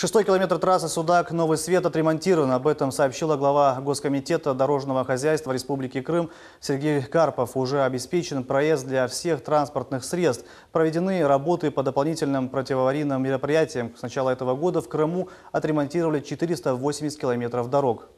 Шестой километр трассы Судак-Новый Свет отремонтирован. Об этом сообщила глава Госкомитета дорожного хозяйства Республики Крым Сергей Карпов. Уже обеспечен проезд для всех транспортных средств. Проведены работы по дополнительным противоаварийным мероприятиям. С начала этого года в Крыму отремонтировали 480 километров дорог.